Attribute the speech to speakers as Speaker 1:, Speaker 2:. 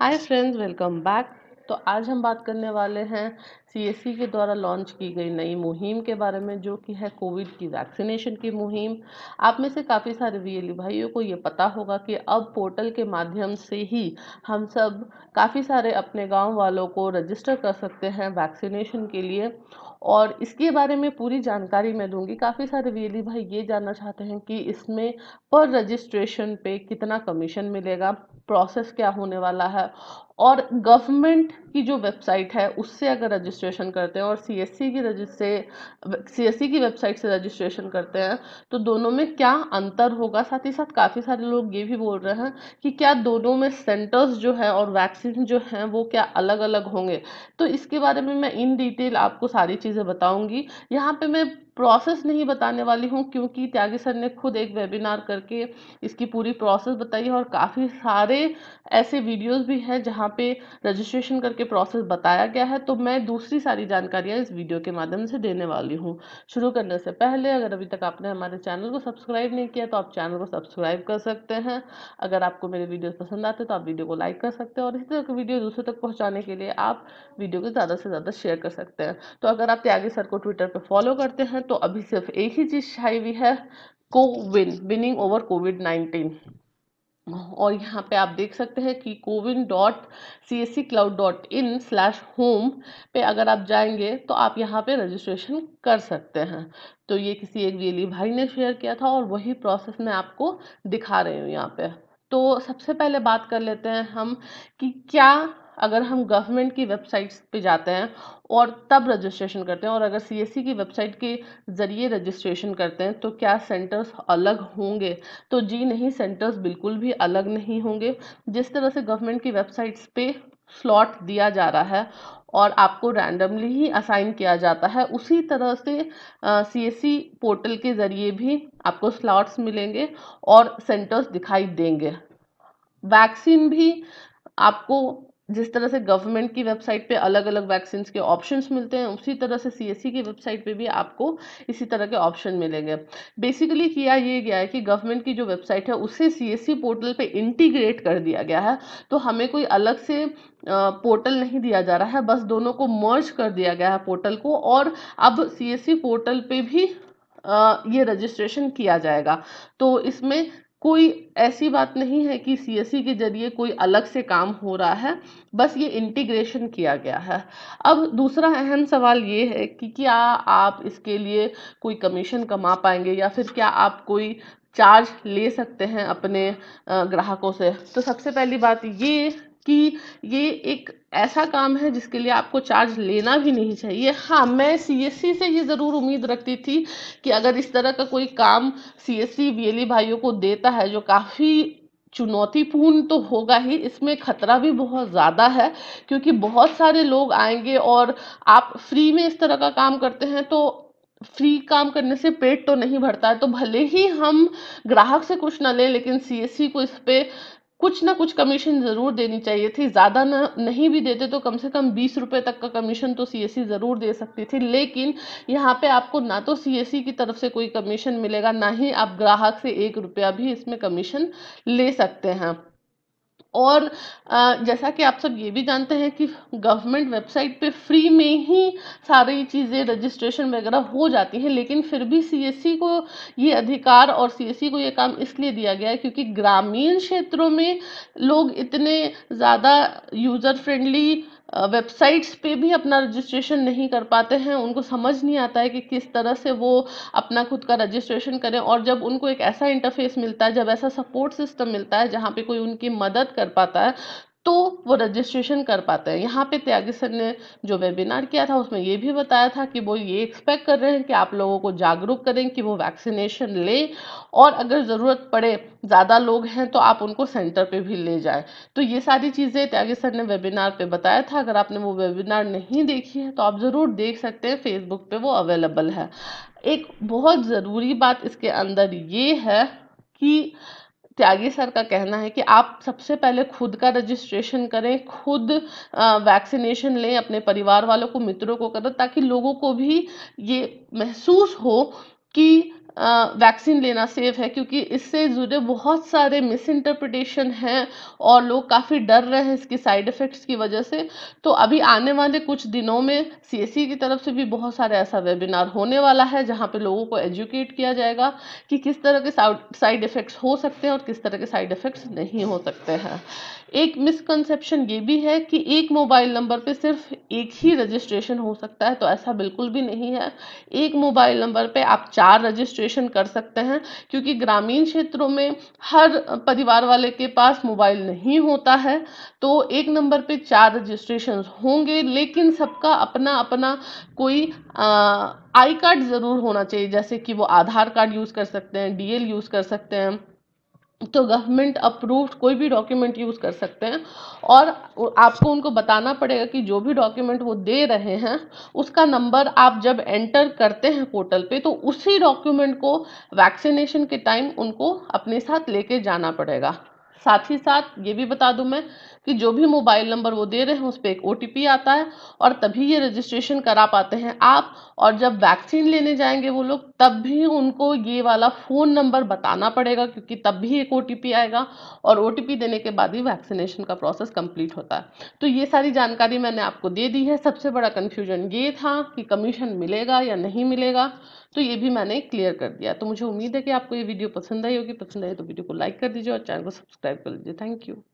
Speaker 1: hi friends welcome back तो आज हम बात करने वाले हैं सीएससी e के द्वारा लॉन्च की गई नई मुहिम के बारे में जो कि है कोविड की वैक्सीनेशन की मुहिम आप में से काफ़ी सारे वीएलई e भाइयों को ये पता होगा कि अब पोर्टल के माध्यम से ही हम सब काफ़ी सारे अपने गांव वालों को रजिस्टर कर सकते हैं वैक्सीनेशन के लिए और इसके बारे में पूरी जानकारी मैं दूंगी काफ़ी सारे वीएली भाई ये जानना चाहते हैं कि इसमें पर रजिस्ट्रेशन पे कितना कमीशन मिलेगा प्रोसेस क्या होने वाला है और गवर्नमेंट की जो वेबसाइट है उससे अगर रजिस्ट्रेशन करते हैं और सीएससी की रजिस्ट से सी की वेबसाइट से रजिस्ट्रेशन करते हैं तो दोनों में क्या अंतर होगा साथ ही साथ काफ़ी सारे लोग ये भी बोल रहे हैं कि क्या दोनों में सेंटर्स जो है और वैक्सीन जो हैं वो क्या अलग अलग होंगे तो इसके बारे में मैं इन डिटेल आपको सारी चीज़ें बताऊँगी यहाँ पर मैं प्रोसेस नहीं बताने वाली हूँ क्योंकि त्यागी सर ने खुद एक वेबिनार करके इसकी पूरी प्रोसेस बताई है और काफ़ी सारे ऐसे वीडियोस भी हैं जहाँ पे रजिस्ट्रेशन करके प्रोसेस बताया गया है तो मैं दूसरी सारी जानकारियाँ इस वीडियो के माध्यम से देने वाली हूँ शुरू करने से पहले अगर अभी तक आपने हमारे चैनल को सब्सक्राइब नहीं किया तो आप चैनल को सब्सक्राइब कर सकते हैं अगर आपको मेरे वीडियोज़ पसंद आते तो आप वीडियो को लाइक कर सकते हैं और इसी तरह की वीडियो दूसरे तक पहुँचाने के लिए आप वीडियो को ज़्यादा से ज़्यादा शेयर कर सकते हैं तो अगर आप त्यागी सर को ट्विटर पर फॉलो करते हैं तो अभी सिर्फ एक ही चीज़ छाई हुई है CoWIN winning over COVID nineteen और यहाँ पे आप देख सकते हैं कि CoWIN dot C S C cloud dot in slash home पे अगर आप जाएंगे तो आप यहाँ पे रजिस्ट्रेशन कर सकते हैं तो ये किसी एक रियली भाई ने शेयर किया था और वही प्रोसेस मैं आपको दिखा रही हूँ यहाँ पे तो सबसे पहले बात कर लेते हैं हम कि क्या अगर हम गवर्नमेंट की वेबसाइट्स पे जाते हैं और तब रजिस्ट्रेशन करते हैं और अगर सी e की वेबसाइट के ज़रिए रजिस्ट्रेशन करते हैं तो क्या सेंटर्स अलग होंगे तो जी नहीं सेंटर्स बिल्कुल भी अलग नहीं होंगे जिस तरह से गवर्नमेंट की वेबसाइट्स पे स्लॉट दिया जा रहा है और आपको रैंडमली ही असाइन किया जाता है उसी तरह से सी एस सी पोर्टल के ज़रिए भी आपको स्लॉट्स मिलेंगे और सेंटर्स दिखाई देंगे वैक्सीन भी आपको जिस तरह से गवर्नमेंट की वेबसाइट पे अलग अलग वैक्सीन के ऑप्शन मिलते हैं उसी तरह से सी e की वेबसाइट पे भी आपको इसी तरह के ऑप्शन मिलेंगे बेसिकली किया ये गया है कि गवर्नमेंट की जो वेबसाइट है उसे सी पोर्टल e पे इंटीग्रेट कर दिया गया है तो हमें कोई अलग से पोर्टल नहीं दिया जा रहा है बस दोनों को मर्ज कर दिया गया है पोर्टल को और अब सी पोर्टल पर भी ये रजिस्ट्रेशन किया जाएगा तो इसमें कोई ऐसी बात नहीं है कि सी e के जरिए कोई अलग से काम हो रहा है बस ये इंटीग्रेशन किया गया है अब दूसरा अहम सवाल ये है कि क्या आप इसके लिए कोई कमीशन कमा पाएंगे या फिर क्या आप कोई चार्ज ले सकते हैं अपने ग्राहकों से तो सबसे पहली बात ये कि ये एक ऐसा काम है जिसके लिए आपको चार्ज लेना भी नहीं चाहिए हाँ मैं सीएससी से ये ज़रूर उम्मीद रखती थी कि अगर इस तरह का कोई काम सीएससी बीएलई e भाइयों को देता है जो काफ़ी चुनौतीपूर्ण तो होगा ही इसमें खतरा भी बहुत ज़्यादा है क्योंकि बहुत सारे लोग आएंगे और आप फ्री में इस तरह का काम करते हैं तो फ्री काम करने से पेट तो नहीं भरता है तो भले ही हम ग्राहक से कुछ ना लें लेकिन सीएससी को इस पर कुछ ना कुछ कमीशन ज़रूर देनी चाहिए थी ज़्यादा ना नहीं भी देते तो कम से कम बीस रुपये तक का कमीशन तो सीएससी e ज़रूर दे सकती थी लेकिन यहाँ पे आपको ना तो सीएससी e की तरफ से कोई कमीशन मिलेगा ना ही आप ग्राहक से एक रुपया भी इसमें कमीशन ले सकते हैं और जैसा कि आप सब ये भी जानते हैं कि गवर्नमेंट वेबसाइट पे फ्री में ही सारी चीज़ें रजिस्ट्रेशन वगैरह हो जाती हैं लेकिन फिर भी सीएससी e को ये अधिकार और सीएससी e को ये काम इसलिए दिया गया है क्योंकि ग्रामीण क्षेत्रों में लोग इतने ज़्यादा यूज़र फ्रेंडली वेबसाइट्स पे भी अपना रजिस्ट्रेशन नहीं कर पाते हैं उनको समझ नहीं आता है कि किस तरह से वो अपना खुद का रजिस्ट्रेशन करें और जब उनको एक ऐसा इंटरफेस मिलता है जब ऐसा सपोर्ट सिस्टम मिलता है जहाँ पे कोई उनकी मदद कर पाता है तो वो रजिस्ट्रेशन कर पाते हैं यहाँ पे त्यागी सर ने जो वेबिनार किया था उसमें ये भी बताया था कि वो ये एक्सपेक्ट कर रहे हैं कि आप लोगों को जागरूक करें कि वो वैक्सीनेशन लें और अगर ज़रूरत पड़े ज़्यादा लोग हैं तो आप उनको सेंटर पे भी ले जाएं तो ये सारी चीज़ें त्यागी सर ने वेबिनार पे बताया था अगर आपने वो वेबिनार नहीं देखी है तो आप ज़रूर देख सकते हैं फेसबुक पर वो अवेलेबल है एक बहुत ज़रूरी बात इसके अंदर ये है कि त्यागी सर का कहना है कि आप सबसे पहले खुद का रजिस्ट्रेशन करें खुद वैक्सीनेशन लें अपने परिवार वालों को मित्रों को करें ताकि लोगों को भी ये महसूस हो कि वैक्सीन लेना सेफ है क्योंकि इससे जुड़े बहुत सारे मिस इंटरप्रटेशन हैं और लोग काफ़ी डर रहे हैं इसकी साइड इफ़ेक्ट्स की वजह से तो अभी आने वाले कुछ दिनों में सी e की तरफ से भी बहुत सारे ऐसा वेबिनार होने वाला है जहाँ पे लोगों को एजुकेट किया जाएगा कि किस तरह के साइड इफ़ेक्ट्स हो सकते हैं और किस तरह के साइड इफ़ेक्ट्स नहीं हो सकते हैं एक मिसकनसेप्शन ये भी है कि एक मोबाइल नंबर पे सिर्फ एक ही रजिस्ट्रेशन हो सकता है तो ऐसा बिल्कुल भी नहीं है एक मोबाइल नंबर पे आप चार रजिस्ट्रेशन रजिस्ट्रेशन कर सकते हैं क्योंकि ग्रामीण क्षेत्रों में हर परिवार वाले के पास मोबाइल नहीं होता है तो एक नंबर पे चार रजिस्ट्रेशन होंगे लेकिन सबका अपना अपना कोई आई कार्ड ज़रूर होना चाहिए जैसे कि वो आधार कार्ड यूज़ कर सकते हैं डीएल यूज़ कर सकते हैं तो गवर्नमेंट अप्रूव्ड कोई भी डॉक्यूमेंट यूज़ कर सकते हैं और आपको उनको बताना पड़ेगा कि जो भी डॉक्यूमेंट वो दे रहे हैं उसका नंबर आप जब एंटर करते हैं पोर्टल पे तो उसी डॉक्यूमेंट को वैक्सीनेशन के टाइम उनको अपने साथ लेके जाना पड़ेगा साथ ही साथ ये भी बता दूं मैं कि जो भी मोबाइल नंबर वो दे रहे हैं उस पर एक ओ आता है और तभी ये रजिस्ट्रेशन करा पाते हैं आप और जब वैक्सीन लेने जाएंगे वो लोग तब भी उनको ये वाला फ़ोन नंबर बताना पड़ेगा क्योंकि तब भी एक ओ आएगा और ओ देने के बाद ही वैक्सीनेशन का प्रोसेस कंप्लीट होता है तो ये सारी जानकारी मैंने आपको दे दी है सबसे बड़ा कन्फ्यूजन ये था कि कमीशन मिलेगा या नहीं मिलेगा तो ये भी मैंने क्लियर कर दिया तो मुझे उम्मीद है कि आपको ये वीडियो पसंद आई होगी पसंद आई तो वीडियो को लाइक कर दीजिए और चैनल को सब्सक्राइब कर लीजिए थैंक यू